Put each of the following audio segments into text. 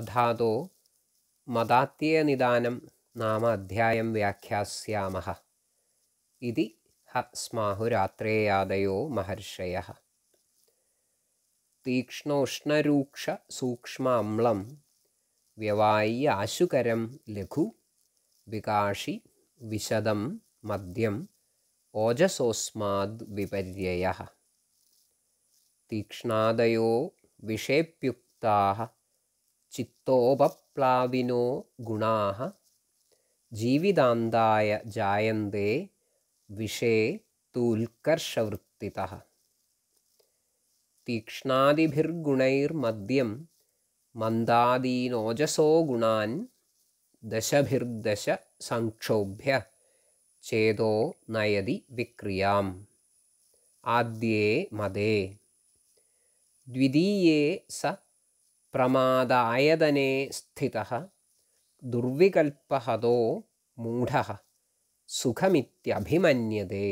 അധാതോ മതാത്യനിദാനം നാമ അധ്യായം വ്യാഖ്യാസ്യാമഹ ഇതി ഹ സ്മാഹുരാത്രേയാദയോ മഹർഷയ തീക്ഷ്ണോഷ്ണരൂക്ഷ സൂക്ഷ്മ അമ്ലം വ്യവായി ആശുകരം ലഘു വികാഷി വിശദം മദ്യം ഓജസോസ്മാദ് വിപര്യയ തീക്ഷ്ണാദയോ വിഷേപ്യുക്താ चित्तोपप्लाविनो गुणाः जीवितान्ताय जायन्ते विषे तूल्कर्षवृत्तितः तीक्ष्णादिभिर्गुणैर्मद्यं मन्दादीनोजसो गुणान् दशभिर्दशसङ्क्षोभ्य चेदो नयदि विक्रियाम् आद्ये मदे द्वितीये स പ്രമാദായതനെ സ്ഥിത ദുർവികൽപ്പഹതോ മൂഢ സുഖമിത്യഭിമന്യതേ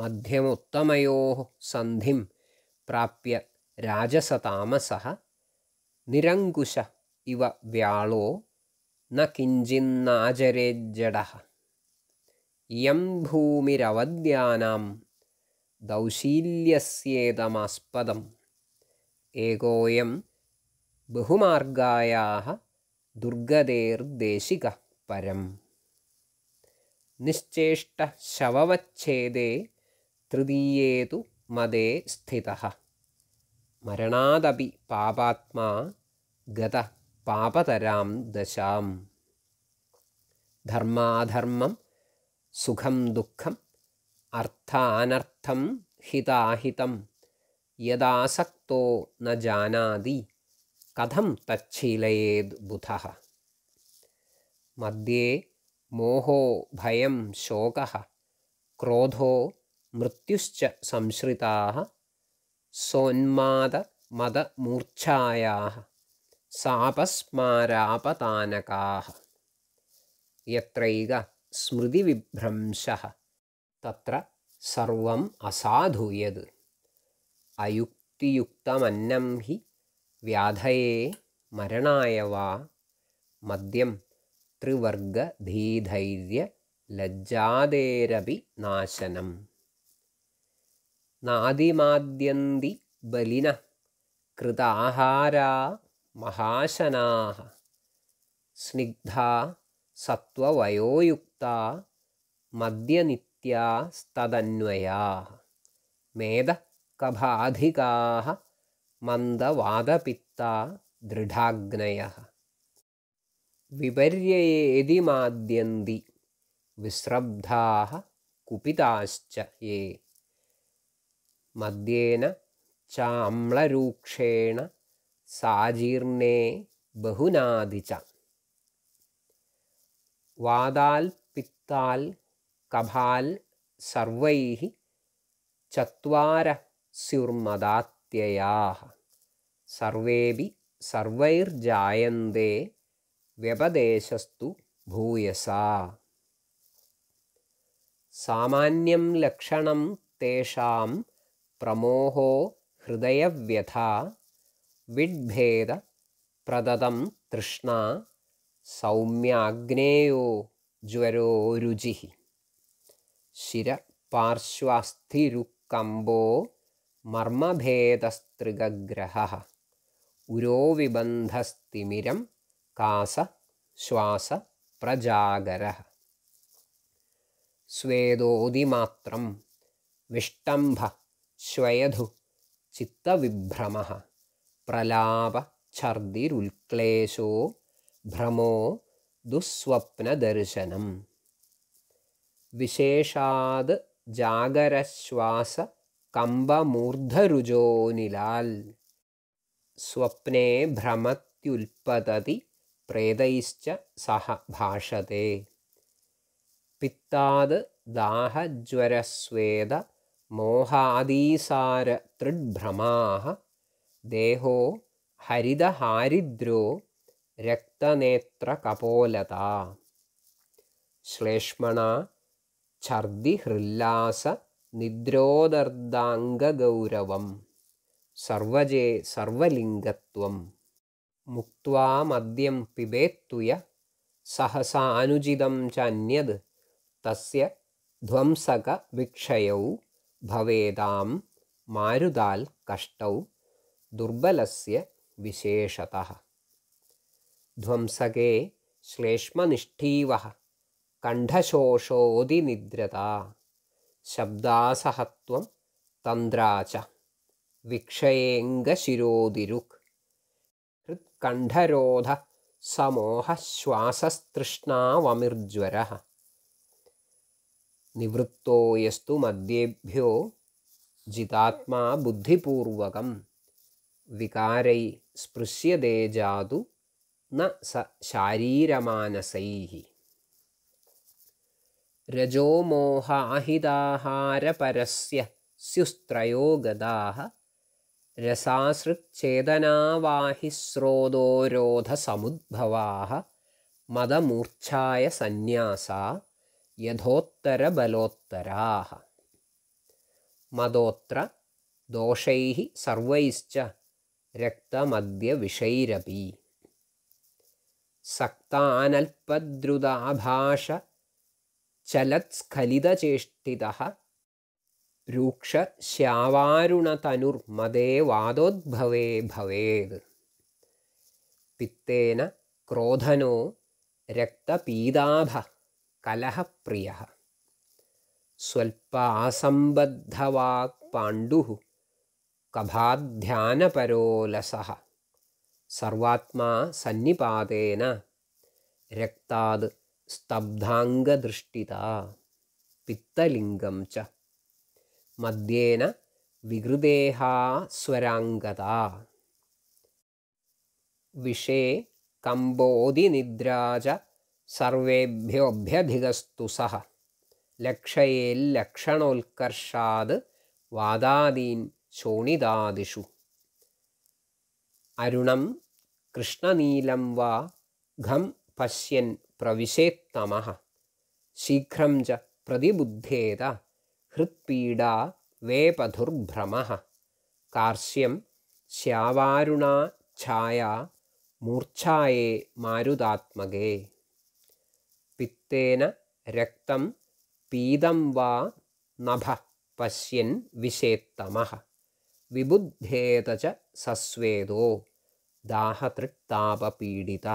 മധ്യമുത്തമയോ സന്ധിം പ്രാപ്യ രാജസതാമസ നിരങ്കുശ ഇവ വ്യാളോ ന കിഞ്ചിന്നാചരേജ്ജട ഇയം ഭൂമിരവദ്യാനാം ദൗശീല്യസ്യേതമാസ്പദം एकोऽयं बहुमार्गायाः दुर्गतेर्देशिकः परम् निश्चेष्टशववच्छेदे तृतीये तु मदे स्थितः मरणादपि पापात्मा गतः पापतरां दशाम् सुखं സുഖം ദുഃഖം അർത്ഥാനർത്ഥം ഹിതാഹിതം യഥാസക്തോ ന ജാനാതി കഥം തച്ഛീലയേത് ബുധ മധ്യേ മോഹോ ഭയം ശോക ക്രോധോ മൃത്യുശ്ച സംശ്രിതാ സോന്മാദ മതമൂർച്ഛായാ സാപസ്മാരാപതാനകാ യത്രൈക സ്മൃതിവിഭ്രംശ തത്ര സർവം അസാധുയത് അയുക്തിയുക്തമന്നം ഹി വ്യാധയേ മരണായ വാ മദ്യം ത്രിവർഗധീധൈര്യ ലജ്ജാതേരപി നാശനം നാദിമാദ്യന്തി ബലിന കൃതാഹാരാ മഹാശനാ സ്നിഗ്ധ സത്വവയോയുക്ത മദ്യനിത്യാസ്തദന്വയാ മേധ കഭാധികാഹ മന്ദവാദപിത്ത ദൃഢാഗ്നയ വിപര്യയേതി മാദ്യന്തി വിസ്രബ്ധാ കുപിതാശ്ച യേ മദ്യേന ചാമ്ലരൂക്ഷേണ സാജീർണേ ബഹുനാദിച്ച വാദാൽ പിത്താൽ കഭാൽ സർവൈ ചത്വാര സ്യുർമദാത്യയാ സർവേപി സർവൈർജായന്തേ വ്യപദേശസ്തു ഭൂയസ സാമാന്യം ലക്ഷണം തേഷാം പ്രമോഹോ ഹൃദയവ്യഥ വിഡ്ഭേദ പ്രദതം തൃഷ്ണ സൗമ്യാഗ്നേയോ ജ്വരോ രുചി ശിര പാർശ്വാസ്ഥിരുക്കമ്പോ മർമ്മഭേദസ്തൃഗ്രഹ ഉരോവിബന്ധസ്തിമിരം കാസ ശ്വാസ പ്രജാഗര സ്വേദോതിമാത്രം വിഷ്ടംഭ ശ്വയധു ചിത്തവിഭ്രമ പ്രലാപ ഛർദിരുൽക്ലേശോ ഭ്രമോ ദുസ്വപ്നദർശനം വിശേഷാത് ജാഗരശ്വാസ കമ്പമൂർധരുജോനിലാൽ സ്വപ്നേ ഭ്രമത്യുൽപതതി പ്രേതൈശ്ച സഹ ഭാഷത്തെ പിത്താത് ദാഹജ്വരസ്വേദ മോഹാദീസാര തൃഡ്ഭ്രമാ ദേഹോ ഹരിതഹാരിദ്രോ രക്തനേത്രകപോലത ശ്ലേഷ്മണ ഛർദിഹൃല്ലാസ നിദ്രോദർദാംഗഗൗരവം സർവജേ സർവലിംഗത്വം മുക്വാമദ്യം പിബേത്തുയ സഹസാനുചിതം ചന്യത് തസ്യ ധ്വംസക വിക്ഷയൗ ഭവേതാം മാരുതാൽ കഷ്ടൗ ദുർബലസ്യ വിശേഷത ധ്വംസകേ ശ്ലേഷ്മനിഷ്ഠീവ കണ്ഠശോഷോതിനിദ്രത शब्दासहत्वं तन्द्रा च विक्षयेङ्गशिरोदिरुक् हृत्कण्ठरोधसमोहश्वासस्तृष्णावमिर्ज्वरः निवृत्तो यस्तु मद्येभ्यो जितात्मा बुद्धिपूर्वकं विकारै स्पृश्यते जातु न स शारीरमानसैः രജോമോഹ അഹിതാഹാരപരസ്യ സ്യുസ്ത്രയോഗതാഹ രസാസൃച്ഛേതനാവാഹിസ്രോതോരോധസമുദ്ഭവാഹ മതമൂർച്ഛായ സന്യാസ യഥോത്തരബലോത്തരാഹ മതോത്ര ദോഷൈ സർവൈശ്ച രക്തമദ്യവിഷൈരപി സക്താനൽപദ്രുതാഭാഷ चलत्स्खलितचेष्टितः रूक्षश्यावारुणतनुर्मदे वादोद्भवे भवेद् पित्तेन क्रोधनो रक्तपीदाभः कलहप्रियः स्वल्पासम्बद्धवाक्पाण्डुः कभाध्यानपरोलसः सर्वात्मा सन्निपातेन रक्ताद् സ്തബ്ധാംഗദൃഷ്ടിത പിത്തലിംഗം ച മധ്യേന വികൃദേഹാ സ്വരാംഗത വിഷേ കമ്പോതിനിദ്രാജ സർവേഭ്യോഭ്യധികസ്തു സഹ ലക്ഷയേല്ലക്ഷണോത്കർഷാത് വാദാദീൻ ശോണിതാദിഷു അരുണം കൃഷ്ണനീലം വാ ഘം പശ്യൻ പ്രവിശേത്തമ ശീഘ്രം ച പ്രതിബുദ്ധേത ഹൃത്പീഡാ വേപധുർഭ്രമ കാർശ്യം ശ്യാവാരുണാ ഛായാ മൂർച്ഛായേ മാരുതാത്മകേ പിത്തേന രക്തം പീതം വാ നഭ പശ്യൻ വിശേത്തമ വിബുദ്ധേത ച സസ്വേദോ ദാഹതൃക്താപപീഡിത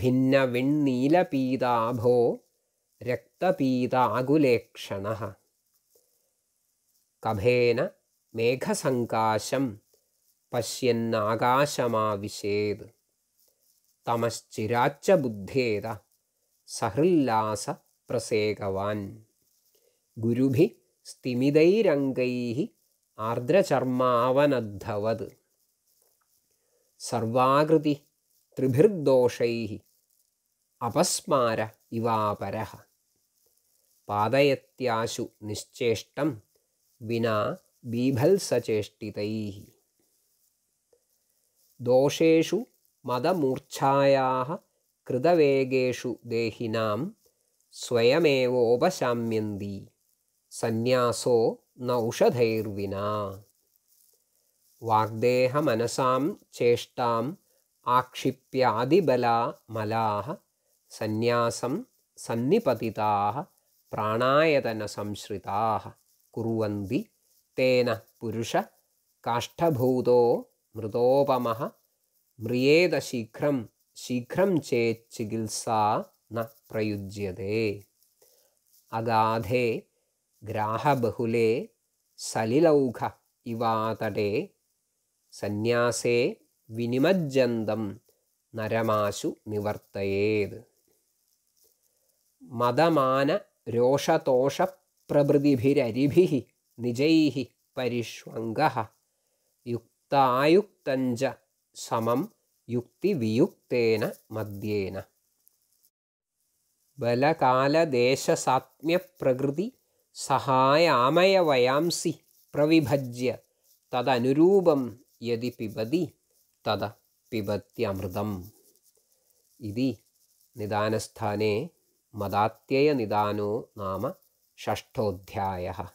ഭിന്ന വെണ്ണീലപീതാഭോ രക്തപീതാകുലേക്ഷണ കഭേന മേഘസങ്കാശം പശ്യന്നാകാശമാവിശേത് തമശ്ചിരാച്ച ബുദ്ധേത സഹൃല്ലാസ പ്രസേകവാൻ ഗുരുഭി സ്ഥിമിതൈരംഗൈ ആർദ്രചർമാവനദ്ധവത് സർവാകൃതി त्रिभिर्दोषैः अपस्मार इवापरः पादयत्याशु निश्चेष्टं विना बीभल्सचेष्टितैः दोषेषु मदमूर्च्छायाः कृतवेगेषु देहिनां सन्यासो सन्न्यासो नौषधैर्विना वाग्देहमनसां चेष्टां ആക്ഷിപ്യാതിബലാ മലാഹ സന്യാസം സന്നിപതിതാ പ്രാണായതന സംശ്രിതാ കുറുവന്തി തേന പുരുഷ കാഷ്ഠഭൂതോ മൃതോപമ മ്രിയേത ശീഘ്രം ശീഘ്രം ചേത് ചികിത്സാ ന പ്രയുജ്യത്തെ അഗാധേ ഗ്രാഹബഹുലേ സലിലൗഘ ഇവാതടേ സന്യാസേ വിനിമജ്ജന്തം നരമാശു നിവർത്തയേത് മതമാന രോഷതോഷ പ്രഭൃതിഭിരരിഭി നിജൈ പരിഷ്വംഗ യുക്തായുക്തഞ്ച സമം യുക്തിവിയുക്തേന മദ്യേന ബലകാലദേശസാത്മ്യപ്രകൃതി സഹായാമയവയാംസി പ്രവിഭജ്യ തദനുരൂപം യതി പിബതി തത പിബത്യമൃതം ഇതി നിദാനസ്ഥാനേ മദാത്യയനിദാനോ നാമ ഷഷ്ഠോധ്യായ